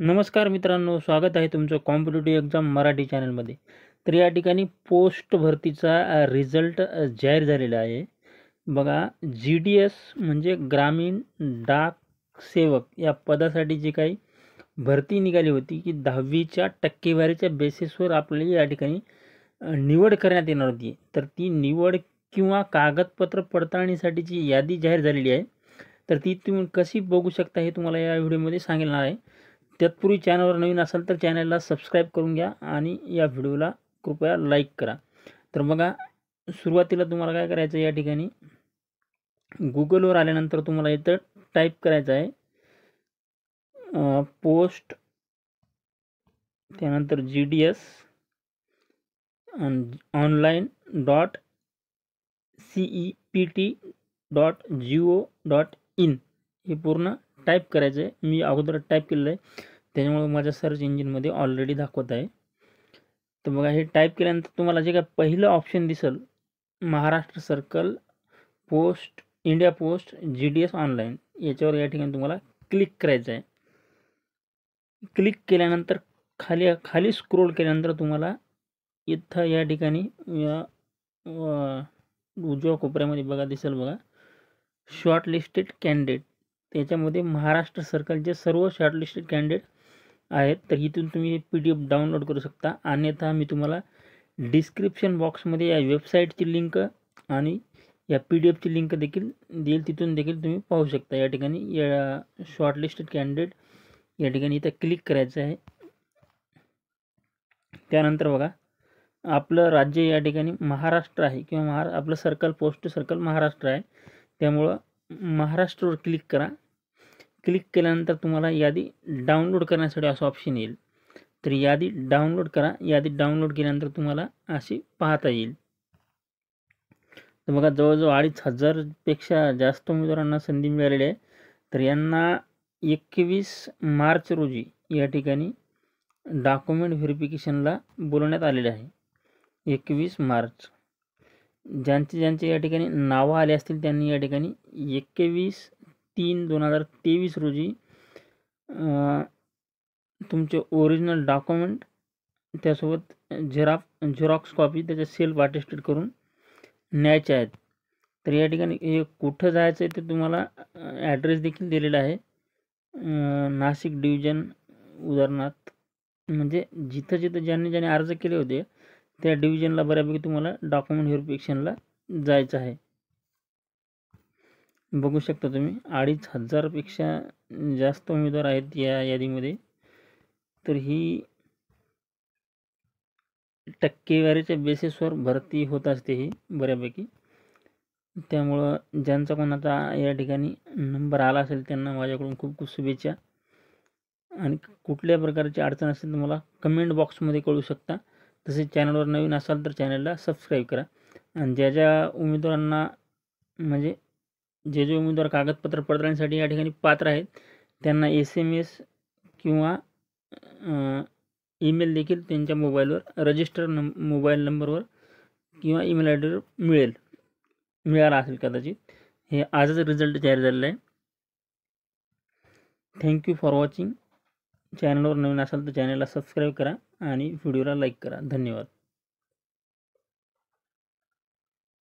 नमस्कार मित्रों स्वागत है तुमचं कॉम्पिटेटिव एग्जाम मराठी चैनल तर तो यठिका पोस्ट भरतीचा रिजल्ट जाहिर है बगा जी डी एस म्हणजे ग्रामीण डाक सेवक या पदासाठी जी का भरती निघाली होती की दहावीच्या टक्केवारीच्या बेसिसवर आपल्याला या ठिकाणी निवड करण्यात ती निवड किंवा कागदपत्र पडताळणीसाठीची यादी जाहीर झालेली आहे तर ती तुम कसी बघू शकता हे तुम्हाला या व्हिडिओमध्ये सांगणार आहे तत्पूर्वी चॅनलवर नवीन असाल तो चैनल सबस्क्राईब करून घ्या आणि या वीडियोला कृपया लाइक करा तो बघा सुरुवातीला तुम्हाला काय करायचं या ठिकाणी गुगलवर आल्यानंतर तुम्हाला इथं टाईप पोस्ट अं, त्यानंतर G D S online dot C E P T dot G O dot in ये पूर्ण टाइप करायचं आहे मी अगोदर टाइप के आहे त्याच्यामुळे माझ्या सर्च इंजिनमध्ये ऑलरेडी दाखवत है तो बघा हे टाईप केल्यानंतर जे का पहिलं ऑप्शन दिसेल Maharashtra circle post India post G D S online ये या ठिकाणी क्लिक कराए क्लिक के खाली खाली स्क्रोल के तुम्हाला इथं या ठिकाणी या अं, उजव्या कोपऱ्यामध्ये बघा दिसेल त्याच्यामध्ये महाराष्ट्र सरकारचे सर्व शॉर्टलिस्टेड कॅन्डिडेट आहेत तर इथून तुम्ही पी डी एफ डाउनलोड करू शकता अन्यथा मी तुम्हाला डिस्क्रिप्शन बॉक्समध्ये या वेबसाईटची लिंक आणि या पी डी एफची लिंक देखील देईल तिथून देखील तुम्ही पाहू शकता या ठिकाणी या शॉर्टलिस्टेड कॅन्डिडेट या ठिकाणी इथं क्लिक करायचं आहे त्यानंतर बघा आपलं राज्य या ठिकाणी महाराष्ट्र आहे किंवा महारा आपलं सर्कल पोस्ट सर्कल महाराष्ट्र आहे त्यामुळं महाराष्ट्र क्लिक करा क्लिक केल्यानंतर तुम्हाला यादी डाउनलोड करण्यासाठी ऑप्शन येईल तर यादी डाउनलोड करा याद डाउनलोड केल्यानंतर तुम्हाला अशी पाहता येईल तर बघा जवळजवळ अडीच हजारपेक्षा जास्त उम्मीदवार संधि मिळालेली आहे तर यांना मार्च रोजी यठिका डॉक्यूमेंट डॉक्युमेंट व्हेरिफिकेशनला बोलवण्यात आलेले एकवीस मार्च ज्यांचे ज्यांचे या ठिकाणी नावं आले असतील तीन दोन हजार तेवीस रोजी तुमचे ओरिजिनल डॉक्युमेंट त्यासोबत झेराफ झेरॉक्स कॉपी त्याच्या सेल्फ अटेस्टेड करूँ न्याय तो यह कुछ जाए तो तुम्हारा ऐड्रेस देखी ते है नासिक डिविजन उदाहरण मजे नाशिक जिथ उदाहरणार्थ म्हणजे जिथं जिथं ज्यांनी ज्यांनी अर्ज केले होते तो डिविजनला बऱ्यापैकी तुम्हारा डॉक्यूमेंट व्हेरिफिकेशनला जायचं आहे बघू शकता तुम्ही अडीच हजारपेक्षा जास्त उम्मीदवार आहेत या यादीमध्ये तर ही टक्केवारीच्या बेसिसवर भरती होत ही बऱ्यापैकी जो ज्यांचा नंबर आला असेल खूब माझ्याकडून खूप खूप शुभेच्छा आणि कुठल्या प्रकारची अडचण अल तो मला कमेंट बॉक्स में कहू शकता तसेच चैनल नवीन आल तो चैनल सब्सक्राइब करा ज्या ज्या उमेदवारांना म्हणजे जे जे उम्मीदवार कागदपत्र पड़ता या ठिकाणी पात्र आहेत एस एम एस कि ईमेल देखी तोबाइल रजिस्टर नम मोबाइल नंबर किंवा ईमेल आय डीवर मिळेल मिळाला कदाचित ये आज रिजल्ट जाहीर है थैंक यू फॉर वॉचिंग चॅनलवर नवीन असाल तर चॅनलला सबस्क्राईब करा आणि व्हिडिओला लाईक करा धन्यवाद